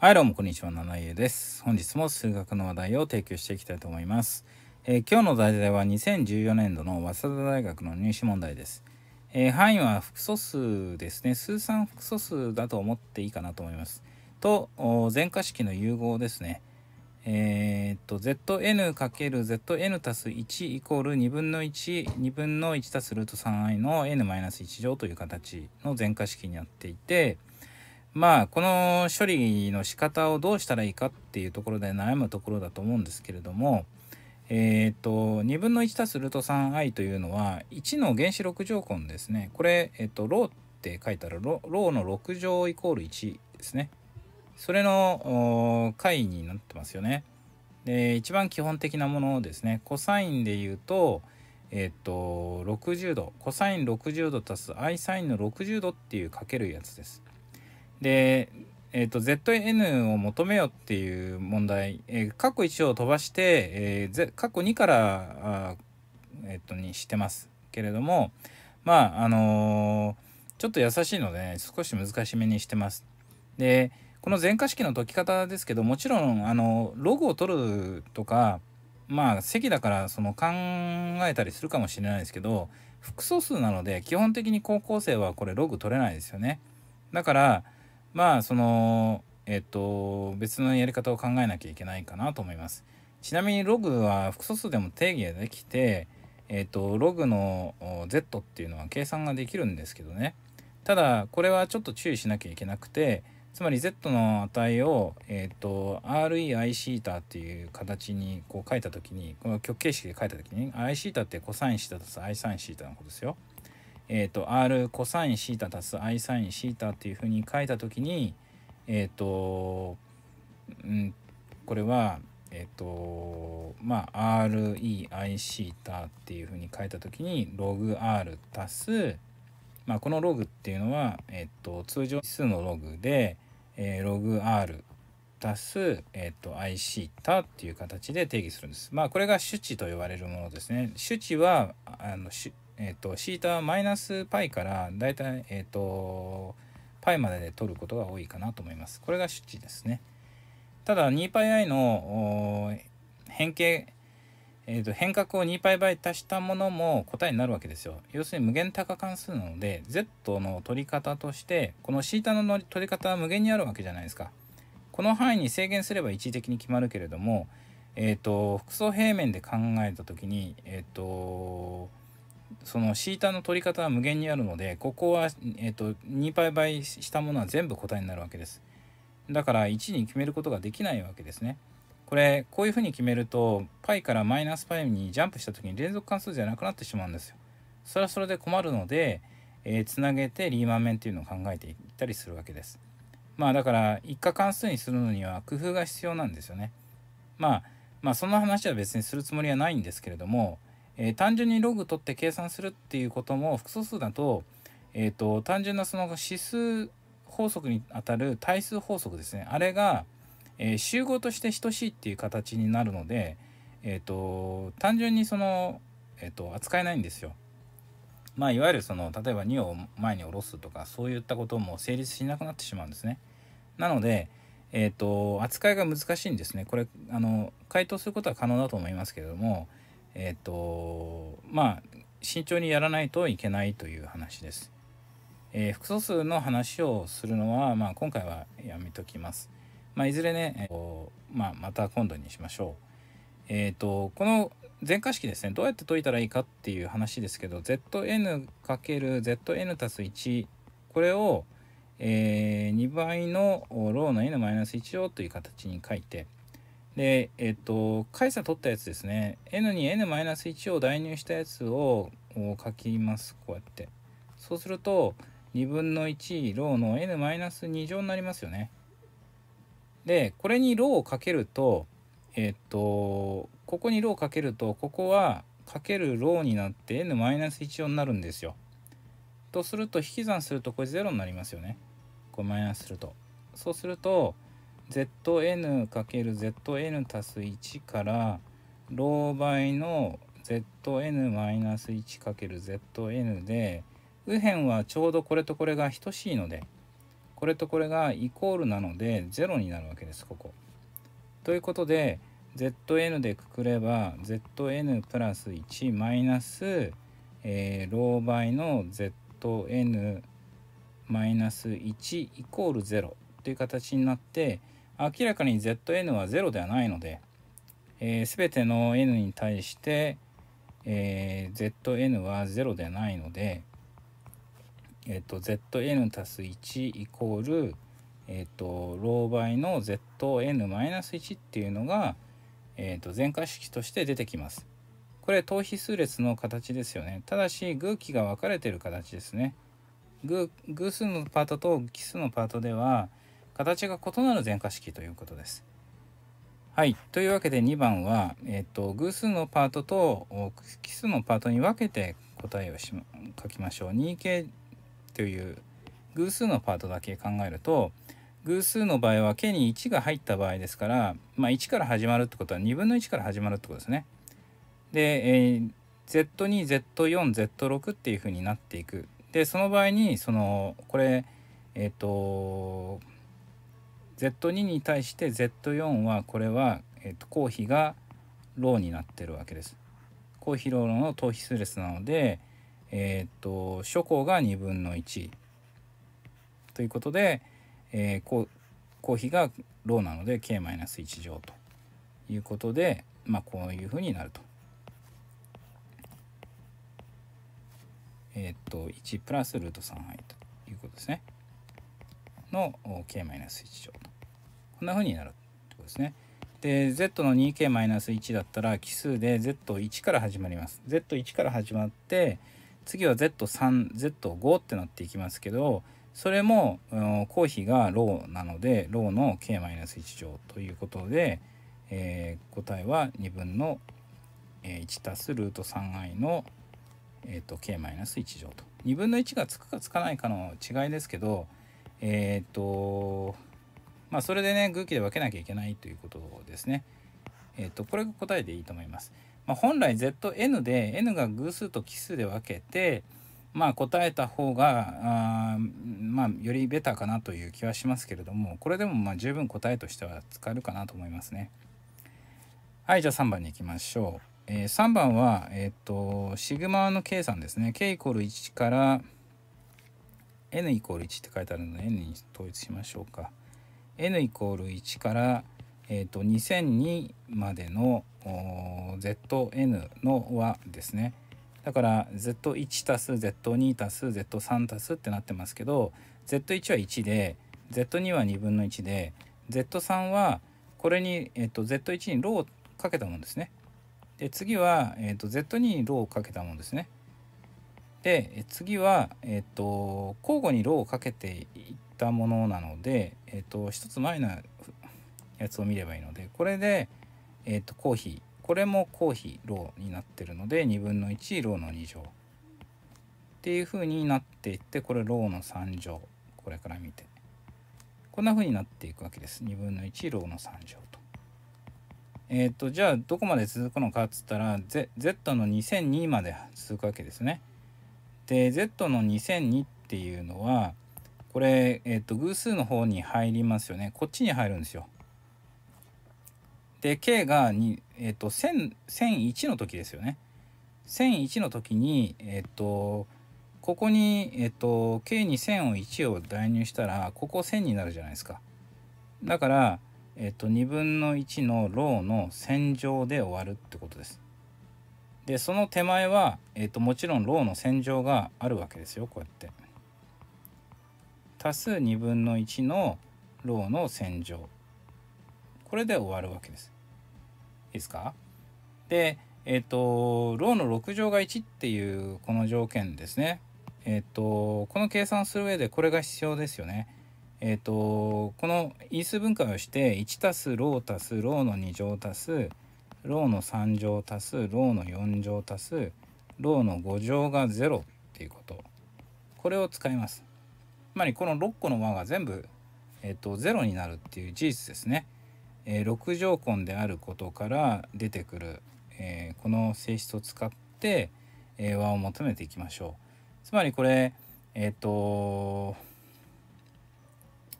はい、どうも、こんにちは。七重です。本日も数学の話題を提供していきたいと思います。えー、今日の題材は2014年度の早稲田大学の入試問題です。えー、範囲は複素数ですね。数三複素数だと思っていいかなと思います。と、全化式の融合ですね。えー、っと、zn×zn 足す1イコール2分の1、2分の1たすルート 3i の n-1 乗という形の全化式になっていて、まあこの処理の仕方をどうしたらいいかっていうところで悩むところだと思うんですけれどもえっ、ー、と2分の1たすルート 3i というのは1の原子6乗根ですねこれ、えっ、ー、とローって書いたらロローの6乗イコール1ですねそれの解になってますよねで一番基本的なものですねコサインで言うとえっ、ー、と60度コサイン60度たす i サインの60度っていうかけるやつですで、えーと、ZN を求めよっていう問題、えー、括弧1を飛ばして、えー、括弧2からあ、えーと、とにしてますけれどもまああのー、ちょっと優しいので、ね、少し難しめにしてます。でこの全化式の解き方ですけどもちろんあのログを取るとかまあ席だからその考えたりするかもしれないですけど複素数なので基本的に高校生はこれログ取れないですよね。だからまあそのえっと別のやり方を考えなきゃいけないかなと思いますちなみにログは複素数でも定義ができてえっとログの Z っていうのは計算ができるんですけどねただこれはちょっと注意しなきゃいけなくてつまり Z の値を、えっと REIθ っていう形にこう書いた時にこの極形式で書いた時に Iθ って cos シータ +isin シータのことですよ。えーと、R コサインシータ足す I サインシータっていうふうに書いた時にえっ、ー、と、うん、これはえっ、ー、とまあ r e i タっていうふうに書いた時にログ R 足す、まあ、このログっていうのは、えっ、ー、と通常数のログで、えログ R 足す、えっと IC タっていう形で定義するんです。まあこれが主値と呼ばれるものですね。主値はあのえっ、ー、と、シータマイナスパイからだいたい、えっ、ー、と、パイまでで取ることが多いかなと思います。これが出値ですね。ただ 2πi の変形、えー、と変革を 2π 倍足したものも答えになるわけですよ。要するに無限多可関数なので z の取り方としてこの θ の取り方は無限にあるわけじゃないですか。この範囲に制限すれば一時的に決まるけれども、えーと、複素平面で考えた時に、えーとそのシータの取り方は無限にあるのでここは、えーと、2倍倍したものは全部答えになるわけですだから1に決めることができないわけですねこれこういうふうに決めると π からマイナス π にジャンプした時に連続関数じゃなくなってしまうんですよそれはそれで困るのでえー、つなげてリーマン面っていうのを考えていったりするわけです。まあだから一過関数にするのには工夫が必要なんですよね。まあまあその話は別にするつもりはないんですけれどもえー、単純にログ取って計算するっていうことも複素数だと,、えーと、単純なその指数法則にあたる対数法則ですねあれが、えー、集合として等しいっていう形になるので、えーと、単純にその、えーと、扱えないんですよ。まあ、いわゆるその例えば2を前に下ろすとかそういったことも成立しなくなってしまうんですね。なので、えーと扱いが難しいんですねこれあの回答することは可能だと思いますけれども、えっ、ー、とまあ慎重にやらないといけないという話です。えー、複素数の話をするのは、まあ、今回はやめときます。まあ、いずれね、えーまあ、また今度にしましょう。えっ、ー、とこの全化式ですねどうやって解いたらいいかっていう話ですけど zn×zn+1 これを、えー、2倍のローの n-1 をという形に書いてで、えっと、解差取ったやつですね。n に n-1 を代入したやつを書きます。こうやって。そうすると、2分の1ローの n-2 乗になりますよね。で、これにローをかけると、えっと、ここにローをかけると、ここはかけるローになって n-1 乗になるんですよ。とすると、引き算するとこれ0になりますよね。これマイナスすると。そうすると、zn×zn 足す1からロー倍の zn-1×zn で右辺はちょうどこれとこれが等しいのでこれとこれがイコールなので0になるわけですここ。ということで zn でくくれば zn プラス1マイナス、えロー倍の zn マイナス1イコール0という形になって明らかに zn は0ではないので、えー、全ての n に対して、えー、zn は0ではないので、えっ、ー、と zn す1イコール、えっ、ー、と老倍の zn-1 っていうのが、えっと全化式として出てきます。これ等比数列の形ですよね。ただし偶気が分かれてる形ですね。偶数のパートと奇数のパートでは、形が異なる全化式ということです。はい。というわけで2番は、えっ、と、偶数のパートと奇数のパートに分けて答えをし書きましょう。2 k という偶数のパートだけ考えると、偶数の場合は k に1が入った場合ですから、まあ、1から始まるってことは2分の1から始まるってことですね。で、えー、z2、z4、z6 っていうふうになっていく。で、その場合に、その、これ、えっ、と、Z2 に対して Z4 はこれは、えっと公比がローになってるわけです。公比ローの等比数列なので、えっ、と初項が2分の1ということで、えー、公比がローなので k-1 乗ということで、まあ、こういうふうになると。えっ、と1プラスルート3 i ということですね。の k-1 乗。こんな風になるってことですね。で z の 2k-1 だったら奇数で z1 から始まります。z1 から始まって次は z3、z5 ってなっていきますけどそれも公費がローなのでローの k-1 乗ということで、えー、答えは2分の1たすルート 3i の、えーと、k-1 乗と。2分の1がつくかつかないかの違いですけどえっ、とまあ、それでね、空気で分けなきゃいけないということですね。えっ、ー、と、これが答えでいいと思います。まあ、本来 ZN で N が偶数と奇数で分けて、まあ、答えた方があ、まあ、よりベターかなという気はしますけれどもこれでもまあ十分答えとしては使えるかなと思いますね。はいじゃあ3番に行きましょう。えー、3番は、えっ、ー、とシグマの計算ですね。k イコール1から n イコール1って書いてあるので n に統一しましょうか。n イコール1から、えーと、2002までの zn の和ですねだから z1 たす z2 たす z3 たすってなってますけど z1 は1で z2 は2分の1で z3 はこれに、えーと、z1 にローをかけたもんですねで次は、えーと、z2 にローをかけたもんですねで次は、えーと、交互にローをかけていっったものなので、えっ、と、1つ前のやつを見ればいいので、これで、えっ、と、コーヒー、これもコーヒー、ローになってるので、2分の1、ローの2乗。っていう風になっていって、これローの3乗。これから見て。こんな風になっていくわけです。2分の1、ローの3乗と。えっ、ー、と、じゃあ、どこまで続くのかっつったら、Z, Z の2002まで続くわけですね。で、Z の2002っていうのは、これ、えっと、偶数の方に入りますよね。こっちに入るんですよ。で、K が2、えっと、1001の時ですよね。1001の時に、えっと、ここに、えっと、K に1 0 0を1を代入したら、ここ1000になるじゃないですか。だから、えっと、2分の1のローの線上で終わるってことです。で、その手前は、えっと、もちろんローの線上があるわけですよ、こうやって。足す2分の1のローの線乗これで終わるわけです。いいですかでえっ、ー、とローの6乗が1っていうこの条件ですね。えっ、ー、とこの計算する上でこれが必要ですよね。えっ、ー、とこの因数分解をして1足すロー足すローの2乗足すローの3乗足すローの4乗足すローの5乗が0っていうことこれを使います。まりこの6個の和が全部、えー、とゼロになるっていう事実ですね。えー、6乗根であることから出てくる、えー、この性質を使って、えー、和を求めていきましょう。つまりこれえっ、ー、と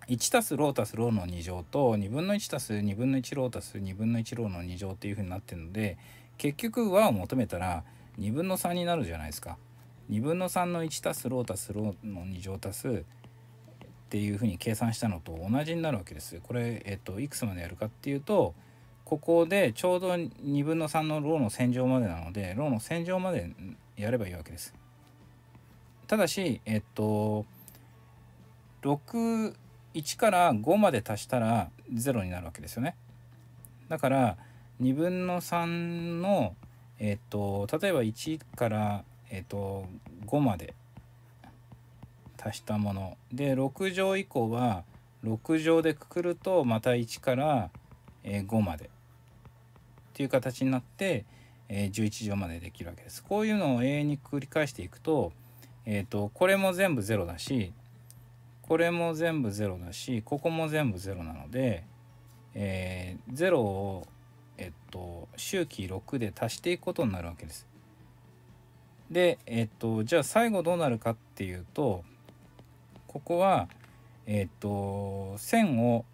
1たすローたすローの2乗と2分の1たす2分の1ローたす2分の1ローの2乗っていうふうになってるので結局和を求めたら2分の3になるじゃないですか。2分の3の1たすローたすローの2乗たすっていうふうに計算したのと同じになるわけです。これ、えっと、いくつまでやるかっていうとここでちょうど2分の3のローの線上までなのでローの線上までやればいいわけです。ただし、えっと、61から5まで足したら0になるわけですよね。だから2分の3の、えっと、例えば1から、えっと、5まで足したもので6乗以降は6乗でくくるとまた1から5までっていう形になって11乗までできるわけです。こういうのを永遠に繰り返していくと,、えーと、これも全部0だしこれも全部0だしここも全部0なので、えー、0を、えっと、周期6で足していくことになるわけです。で、えっと、じゃあ最後どうなるかっていうとここはえっ、ー、と線を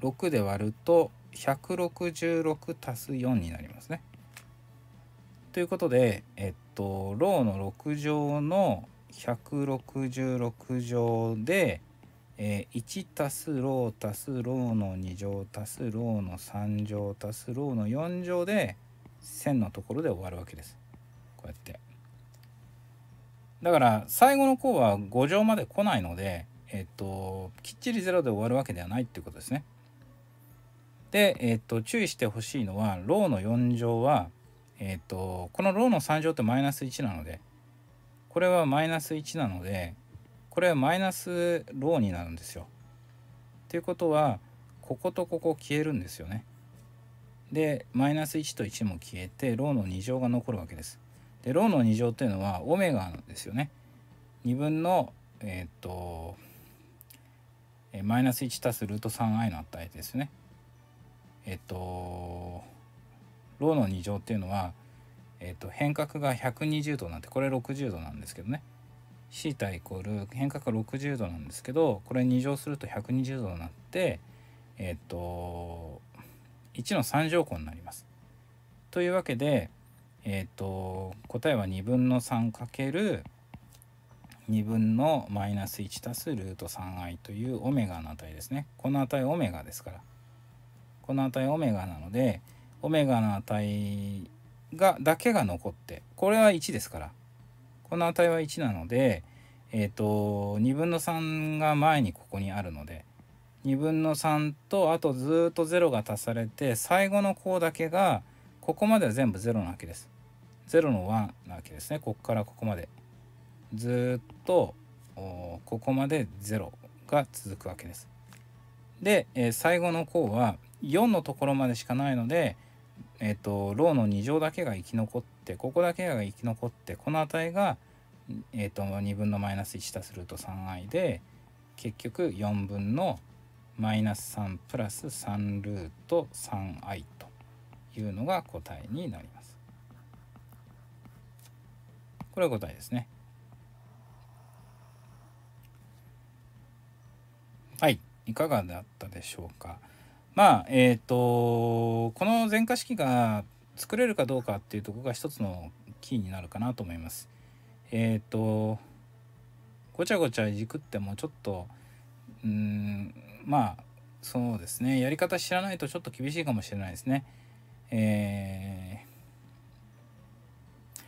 6で割ると166足す4になりますね。ということで、えっと、ローの6乗の166乗で、えー、1足すロー足すローの2乗足すローの3乗足すローの4乗で1のところで終わるわけです。こうやってだから最後の項は5乗まで来ないのでえっときっちり0で終わるわけではないっていうことですねで、えっと、注意してほしいのはローの4乗は、えっと、このローの3乗ってマイナス1なのでこれはマイナス1なのでこれはマイナスローになるんですよ。ということはこことここ消えるんですよね。でマイナス1と1も消えてローの2乗が残るわけです。でローの2乗っていうのはオメガなんですよね。2分のえー、っとマイナス1たすルート 3i の値ですね。えっとローの2乗っていうのは、えっと、変革が120度なんてこれ60度なんですけどね。θ イコール変革が60度なんですけどこれ2乗すると120度になってえっと1の3乗根になります。というわけでえっ、ー、と答えは2分の 3× 2分のマイナス1たすルート 3i というオメガの値ですね。この値オメガですから。この値オメガなので、オメガの値が、だけが残って、これは1ですから。この値は1なので、えっ、ー、と、2分の3が前にここにあるので、2分の3と、あとずっと0が足されて、最後の項だけが、ここまでは全部0なわけです。0の1なわけですね。ここからここまで。ずっとここまで0が続くわけです。で、えー、最後の項は4のところまでしかないので、えっ、ー、と、ローの2乗だけが生き残って、ここだけが生き残って、この値が、えっ、ー、と、2分のマイナス1足すると 3i で、結局4分のマイナス3プラス3ルート 3i いうのが答えになります。これは答えですね。はい、いかがだったでしょうか。まあ、えっ、ー、と、この全化式が作れるかどうかっていうとこが一つのキーになるかなと思います。えっ、ー、と、ごちゃごちゃいじくってもちょっと、うん、まあ、そうですね、やり方知らないとちょっと厳しいかもしれないですね。えー、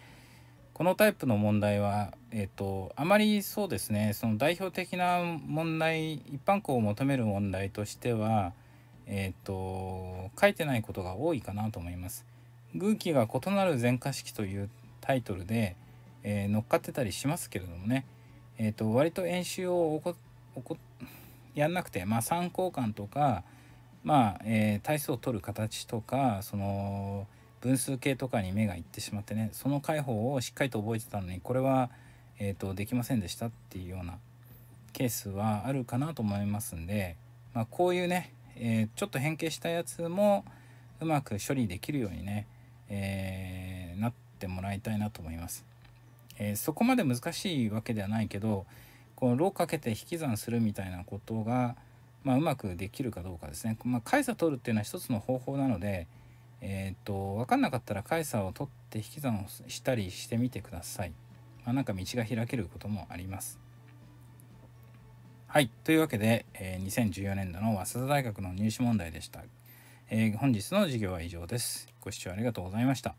このタイプの問題は、えっ、ー、と、あまりそうですね、その代表的な問題、一般校を求める問題としては、えっ、ー、と、書いてないことが多いかなと思います。空気が異なる全化式というタイトルで、えー、乗っかってたりしますけれどもね、えっ、ー、と、割と演習をおこおこやんなくて、まあ、参考官とか、まあ、えー、体数を取る形とかその分数系とかに目がいってしまってねその解放をしっかりと覚えてたのにこれは、えーと、できませんでしたっていうようなケースはあるかなと思いますんで、まあ、こういうね、えー、ちょっと変形したやつもうまく処理できるようにね、えー、なってもらいたいなと思います。えそこまで難しいわけではないけどこの「ローかけて引き算するみたいなことがまあ、うまくできるかどうかですね。まあ、解差取るっていうのは一つの方法なので、えー、っと、分かんなかったら解社を取って引き算をしたりしてみてください。まあ、なんか道が開けることもあります。はい。というわけで、えー、2014年度の早稲田大学の入試問題でした。えー、本日の授業は以上です。ご視聴ありがとうございました。